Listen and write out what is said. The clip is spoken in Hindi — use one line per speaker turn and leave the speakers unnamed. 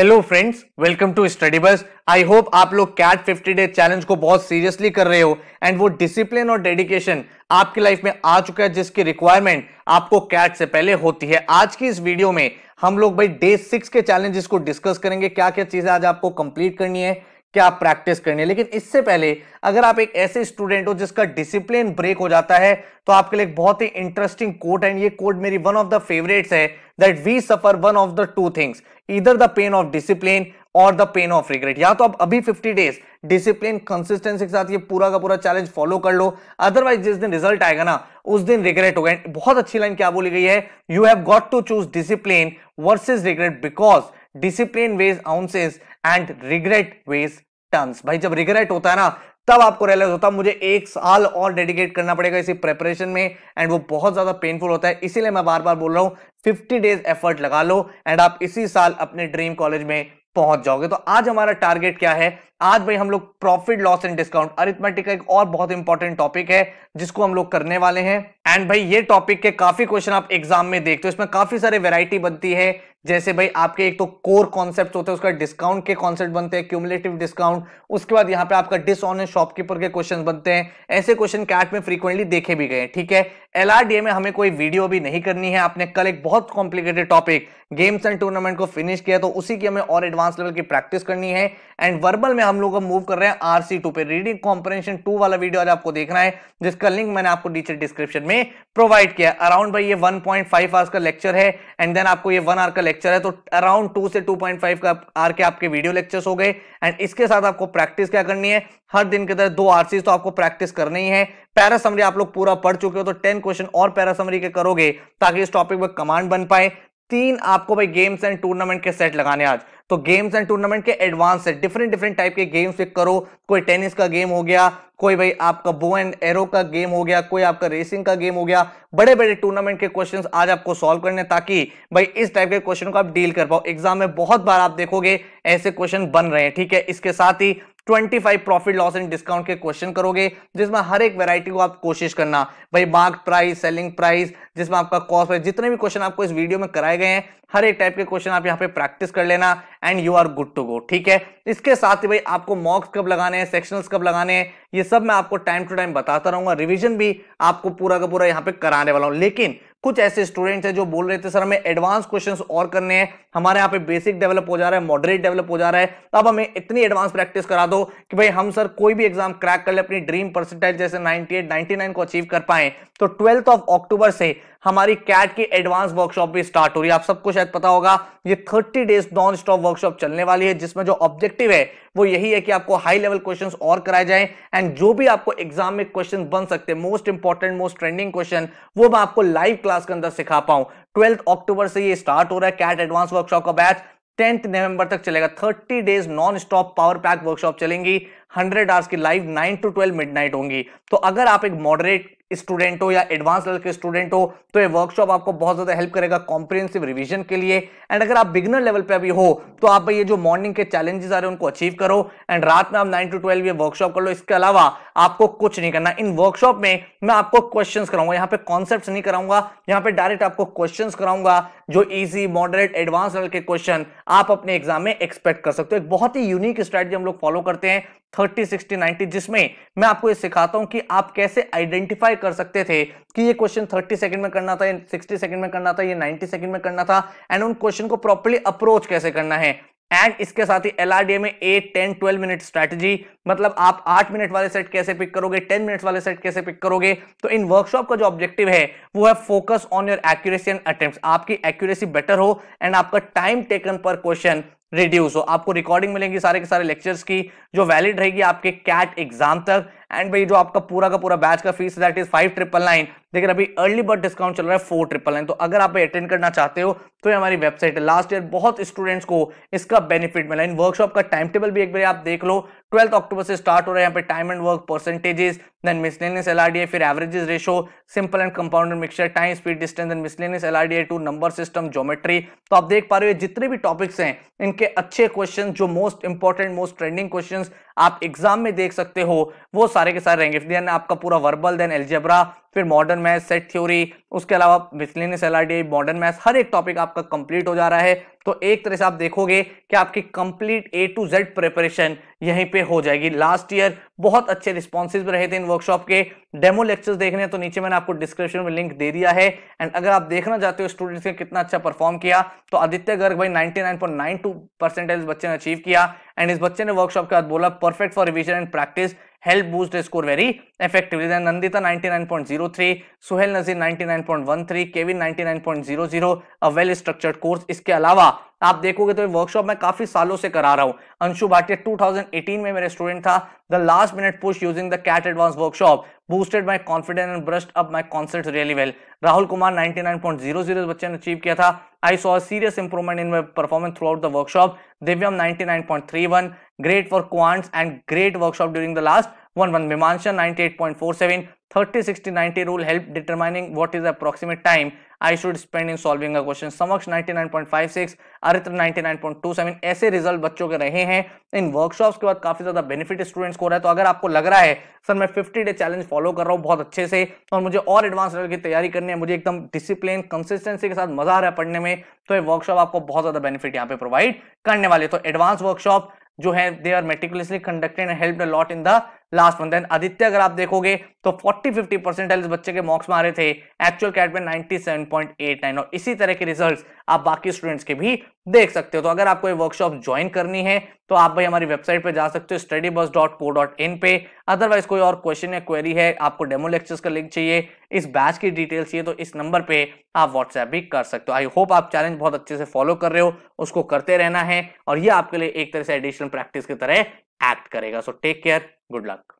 Hello friends welcome to study बस आई होप आप लोग कैट 50 डे चैलेंज को बहुत सीरियसली कर रहे हो एंड वो डिसिप्लिन और डेडिकेशन आपकी लाइफ में आ चुका है जिसकी रिक्वायरमेंट आपको कैट से पहले होती है आज की इस वीडियो में हम लोग भाई डे सिक्स के चैलेंजेस को डिस्कस करेंगे क्या क्या चीजें आज आपको कंप्लीट करनी है क्या आप प्रैक्टिस करनी है लेकिन इससे पहले अगर आप एक ऐसे स्टूडेंट हो जिसका डिसिप्लिन ब्रेक हो जाता है तो आपके लिए एक बहुत ही इंटरेस्टिंग कोट है ये कोट मेरी वन ऑफ द फेवरेट्स है that we suffer one of the two things either the pain of discipline और द पेन ऑफ रिग्रेट या तो आप अभी 50 डेज डिसिप्लिन कंसिस्टेंसी के साथ ये पूरा का पूरा चैलेंज फॉलो कर लो अदरवाइज जिस दिन रिजल्ट आएगा ना उस दिन रिग्रेट होगा बहुत अच्छी लाइन क्या बोली गई है you have got to choose discipline versus regret because discipline weighs ounces and regret weighs tons भाई जब रिग्रेट होता है ना तब आपको रियलाइज होता है मुझे एक साल और डेडिकेट करना पड़ेगा इसी प्रेपरेशन में एंड वो बहुत ज्यादा पेनफुल होता है इसीलिए मैं बार बार बोल रहा हूँ फिफ्टी डेज एफर्ट लगा लो एंड आप इसी साल अपने ड्रीम कॉलेज में पहुंच जाओगे तो आज हमारा टारगेट क्या है आज भाई हम लोग profit loss and discount arithmetic का एक और बहुत इंपॉर्टेंट टॉपिक है जिसको हम लोग करने वाले हैं एंड भाई ये टॉपिक के काफी क्वेश्चन आप एग्जाम में देखते हो इसमें काफी सारे वेरायटी बनती है जैसे भाई आपके एक तो कोर कॉन्सेप्ट होते हैं उसका डिस्काउंट के कॉन्सेप्ट बनते हैं क्यूमुलेटिव डिस्काउंट उसके बाद यहाँ पे आपका डिसऑनेस्ट शॉपकीपर के क्वेश्चन बनते हैं ऐसे क्वेश्चन कैट में फ्रीक्वेंटली देखे भी गए ठीक है एलआरडीए में हमें कोई वीडियो भी नहीं करनी है आपने कल एक बहुत complicated topic games and tournament को फिनिश किया तो उसी की हमें और एडवांस लेवल की प्रैक्टिस करनी है एंड वर्बल में हम लोग मूव कर रहे हैं आरसी टू पे रीडिंग कॉम्प्रेंशन टू वाला वीडियो आज आपको देखना है जिसका लिंक मैंने आपको नीचे डिस्क्रिप्शन में प्रोवाइड किया अराउंड भाई ये वन पॉइंट आवर्स का लेक्चर है एंड देन आपको ये वन आवर का लेक्चर है तो अराउंड टू से टू पॉइंट फाइव का आर के आपके वीडियो लेक्चर्स हो गए एंड इसके साथ आपको प्रैक्टिस क्या करनी है हर दिन के तरह दो आरसीज तो आपको प्रैक्टिस करनी है पैरा समरी आप लोग पूरा पढ़ चुके हो तो टेन क्वेश्चन और पैरा समरी के करोगे ताकि इस टॉपिक पर कमांड बन पाए तीन आपको भाई गेम्स एंड टूर्नामेंट के सेट लगाने आज तो गेम्स एंड टूर्नामेंट के advance set different different type के गेम्स पिक करो कोई टेनिस का गेम हो गया कोई भाई आपका बो एंड एरो का गेम हो गया कोई आपका रेसिंग का गेम हो गया बड़े बड़े टूर्नामेंट के क्वेश्चंस आज आपको सॉल्व करने ताकि भाई इस टाइप के क्वेश्चन को आप डील कर पाओ एग्जाम में बहुत बार आप देखोगे ऐसे क्वेश्चन बन रहे हैं ठीक है इसके साथ ही twenty five profit loss and discount के क्वेश्चन करोगे जिसमें हर एक वैरायटी को आप कोशिश करना भाई मार्क प्राइस सेलिंग प्राइस जिसमें आपका कॉस्ट प्राइस जितने भी क्वेश्चन आपको इस वीडियो में कराए गए हैं हर एक टाइप के क्वेश्चन आप यहाँ पे प्रैक्टिस कर लेना and you are good to go ठीक है इसके साथ ही भाई आपको मॉक्स कब लगाने हैं सेक्शनल्स कब लगाने हैं ये सब मैं आपको टाइम टू टाइम बताता रहूंगा रिविजन भी आपको पूरा का पूरा यहाँ पे कराने वाला हूँ लेकिन कुछ ऐसे स्टूडेंट है जो बोल रहे थे सर हमें एडवांस क्वेश्चन और करने हैं हमारे यहाँ पे बेसिक डेवलप हो जा रहा है मॉडरेट डेवलप हो जा रहा है तो अब हमें इतनी एडवांस प्रैक्टिस करा दो कि भाई हम सर कोई भी एग्जाम क्रैक कर ले अपनी ड्रीम परसेंटेज जैसे 98, 99 को अचीव कर पाए तो ट्वेल्थ ऑफ अक्टूबर से हमारी कैट की एडवांस वर्कशॉप भी स्टार्ट हो रही है आप सबको शायद पता होगा ये thirty days non stop workshop चलने वाली है जिसमें जो ऑब्जेक्टिव है वो यही है कि आपको हाई लेवल क्वेश्चंस और कराए जाएं एंड जो भी आपको एग्जाम में क्वेश्चन बन सकते हैं most important most trending question वो मैं आपको लाइव क्लास के अंदर सिखा पाऊं ट्वेल्थ अक्टूबर से ये स्टार्ट हो रहा है कैट एडवांस वर्कशॉप का बैच टेंथ नवंबर तक चलेगा thirty days non stop power pack workshop चलेंगी हंड्रेड आवर्स की live nine to twelve midnight होंगी तो अगर आप एक मॉडरेट स्टूडेंट हो या एडवांस लेवल के स्टूडेंट हो तो ये वर्कशॉप आपको बहुत ज्यादा हेल्प करेगा कॉम्प्रिहेंसिव रिवीजन के लिए एंड अगर आप बिगनर लेवल पे अभी हो तो आप ये जो मॉर्निंग के चैलेंजेस आ रहे हैं उनको अचीव करो एंड रात में आप नाइन टू ट्वेल्व ये वर्कशॉप कर लो इसके अलावा आपको कुछ नहीं करना इन वर्कशॉप में मैं आपको क्वेश्चन कराऊंगा यहाँ पे कॉन्सेप्ट नहीं कराऊंगा यहाँ पे डायरेक्ट आपको क्वेश्चन कराऊंगा जो इजी मॉडरेट एडवांस लेवल के क्वेश्चन आप अपने एग्जाम में एक्सपेक्ट कर सकते हो एक बहुत ही यूनिक स्ट्रैटेजी हम लोग फॉलो करते हैं थर्टी सिक्सटी नाइनटी जिसमें मैं आपको ये सिखाता हूं कि आप कैसे आइडेंटिफाई कर सकते थे कि ये क्वेश्चन 30 सेकंड में करना था या 60 सेकंड में करना था या 90 सेकंड में करना था एंड उन क्वेश्चन को प्रॉपरली अप्रोच कैसे करना है एंड इसके साथ ही एल में eight ten twelve minute strategy मतलब आप आठ मिनट वाले सेट कैसे पिक करोगे टेन मिनट वाले सेट कैसे पिक करोगे तो इन वर्कशॉप का जो ऑब्जेक्टिव है वो है focus on your accuracy and attempt आपकी एक्यूरेसी बेटर हो एंड आपका टाइम टेकन पर क्वेश्चन रिड्यूस हो आपको रिकॉर्डिंग मिलेंगी सारे के सारे लेक्चर्स की जो वैलिड रहेगी आपके कैट एग्जाम तक एंड भाई जो आपका पूरा का पूरा बैच का fees that is five triple nine लेकिन अभी अर्ली बर्ड डिस्काउंट चल रहा है फोर ट्रिपल नाइन तो अगर आप अटेंड करना चाहते हो तो ये हमारी वेबसाइट है लास्ट ईयर बहुत स्टूडेंट्स को इसका बेनिफिट मिला इन वर्कशॉप का टाइम टेबल भी एक बार आप देख लो ट्वेल्थ अक्टूबर से स्टार्ट हो रहा है यहाँ पे time and work percentages then miscellaneous L फिर averages ratio simple and compound mixture time speed distance and miscellaneous L two number system geometry तो आप देख पा रहे हो जितने भी टॉपिक्स हैं इनके अच्छे क्वेश्चन जो most important most trending question आप एग्जाम में देख सकते हो वो सारे के सारे रहेंगे देन आपका पूरा वर्बल देन एल्जेब्रा फिर modern modern math set theory उसके अलावा मिसलिनियस एल मॉडर्न मैथ हर एक टॉपिक आपका कंप्लीट हो जा रहा है तो एक तरह से आप देखोगे कि आपकी complete A to Z preparation यहीं पे हो जाएगी लास्ट ईयर बहुत अच्छे रिस्पॉन्सिस रहे थे इन वर्कशॉप के डेमो लेक्चर्स देखने तो नीचे मैंने आपको डिस्क्रिप्शन में लिंक दे दिया है एंड अगर आप देखना चाहते हो स्टूडेंट्स ने कितना अच्छा परफॉर्म किया तो आदित्य गर्ग भाई नाइनटी परसेंटेज बच्चे ने अचीव किया एंड इस बच्चे ने वर्कशॉप के बाद बोला perfect for revision and practice help boost the score very effectively. Then Nandita 99.03, Suhail Nazir 99.13, Kevin 99.00, a well structured course. Iske alawa, आप देखोगे तो वर्कशॉप मैं काफी सालों से करा रहा हूं अंशु भाटिया 2018 में मेरे स्टूडेंट था the last minute push using the CAT advance workshop boosted my confidence and brushed up my concept really well Rahul Kumar 99.00 बच्चे ने अचीव किया था I saw serious improvement in my performance throughout the workshop Divyam 99.31 great for quants and great workshop during the last one one Mimansa ninety eight point four seven thirty sixty ninety rule help determining what is approximate time I should spend in solving a question Samaksh 99.56, अरित्र 99.27 ऐसे रिजल्ट बच्चों के रहे हैं इन वर्कशॉप्स के बाद काफी ज्यादा बेनिफिट स्टूडेंट्स को रहा है तो अगर आपको लग रहा है सर मैं 50 डे चैलेंज फॉलो कर रहा हूँ बहुत अच्छे से और मुझे और एडवांस लेवल की तैयारी करनी है मुझे एकदम डिसिप्लिन कंसिस्टेंसी के साथ मजा आ रहा है पढ़ने में तो ये वर्कशॉप आपको बहुत ज्यादा बेनिफिट यहाँ पे प्रोवाइड करने वाले तो एडवांस वर्कशॉप जो है they are meticulously conducted and help a lot in the last then Aditya अगर आप देखोगे तो 40-50 परसेंटाइल इस बच्चे के मार्क्स मारे थे एक्चुअल कैट में 97.89 और इसी तरह के रिजल्ट्स आप बाकी स्टूडेंट्स के भी देख सकते हो तो अगर आपको ये वर्कशॉप ज्वाइन करनी है तो आप भाई हमारी वेबसाइट पे जा सकते हो स्टडी बस डॉट को डॉट इन पे अदरवाइज कोई और क्वेश्चन या क्वेरी है आपको डेमो लेक्चर्स का लिंक चाहिए इस बैच की डिटेल चाहिए तो इस नंबर पे आप व्हाट्सएप भी कर सकते हो आई होप आप चैलेंज बहुत अच्छे से फॉलो कर रहे हो उसको करते रहना है और ये आपके लिए एक तरह से एडिशनल प्रैक्टिस की तरह एक्ट करेगा so take care good luck